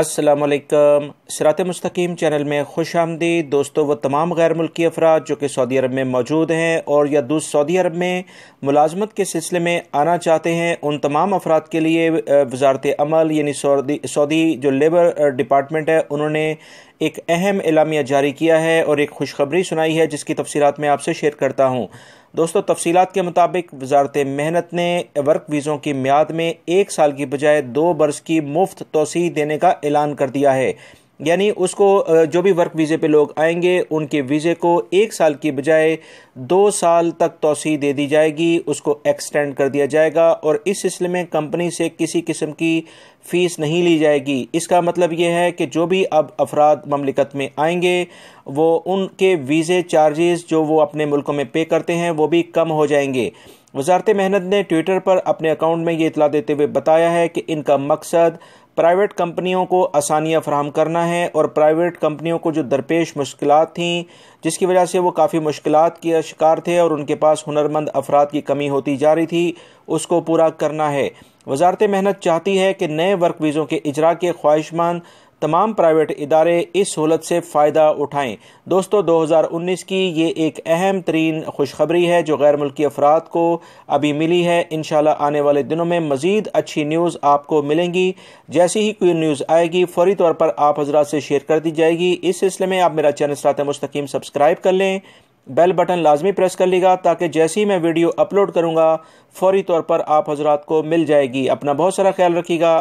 असलकम सरात मस्तकीम चैनल में खुश आमदी दोस्तों व तमाम गैर मुल्की अफराद जो कि सऊदी अरब में मौजूद हैं और या दूसरे सऊदी अरब में मुलाजमत के सिलसिले में आना चाहते हैं उन तमाम अफराद के लिए वजारत अमल यानी सऊदी सऊदी जो लेबर डिपार्टमेंट है उन्होंने एक अहम एलामिया जारी किया है और एक खुशखबरी सुनाई है जिसकी तफसीत मैं आपसे शेयर करता हूँ दोस्तों तफसीत के मुताबिक वजारत मेहनत ने वर्क वीज़ों की म्याद में एक साल की बजाय दो बरस की मुफ्त तोसी देने का ऐलान कर दिया है यानी उसको जो भी वर्क वीज़े पे लोग आएंगे उनके वीज़े को एक साल की बजाय दो साल तक तोसी दे दी जाएगी उसको एक्सटेंड कर दिया जाएगा और इस सिलसिले में कंपनी से किसी किस्म की फ़ीस नहीं ली जाएगी इसका मतलब यह है कि जो भी अब अफराद ममलिकत में आएंगे वो उनके वीज़े चार्जेस जो वो अपने मुल्कों में पे करते हैं वो भी कम हो जाएंगे वजारत मेहनत ने ट्विटर पर अपने अकाउंट में ये इतला देते हुए बताया है कि इनका मकसद प्राइवेट कंपनियों को आसानियाँ फ्राहम करना है और प्राइवेट कंपनियों को जो दरपेश मुश्किल थीं जिसकी वजह से वो काफ़ी मुश्किल के शिकार थे और उनके पास हुनरमंद अफराद की कमी होती जा रही थी उसको पूरा करना है वजारत मेहनत चाहती है कि नए वर्क वीज़ों के इजरा के ख्वाहिशमंद तमाम प्राइवेट इदारे इस सहूलत से फ़ायदा उठाएं दोस्तों 2019 की ये एक अहम तरीन खुशखबरी है जो गैर मुल्की अफराद को अभी मिली है इन आने वाले दिनों में मज़ीद अच्छी न्यूज़ आपको मिलेंगी जैसी ही कोई न्यूज़ आएगी फौरी तौर पर आप हजरात से शेयर कर दी जाएगी इस सिलसिले में आप मेरा चैनल सरात मुस्तकीम सब्सक्राइब कर लें बेल बटन लाजमी प्रेस कर लेगा ताकि जैसे ही मैं वीडियो अपलोड करूँगा फौरी तौर पर आप हजरात को मिल जाएगी अपना बहुत सारा ख्याल रखिएगा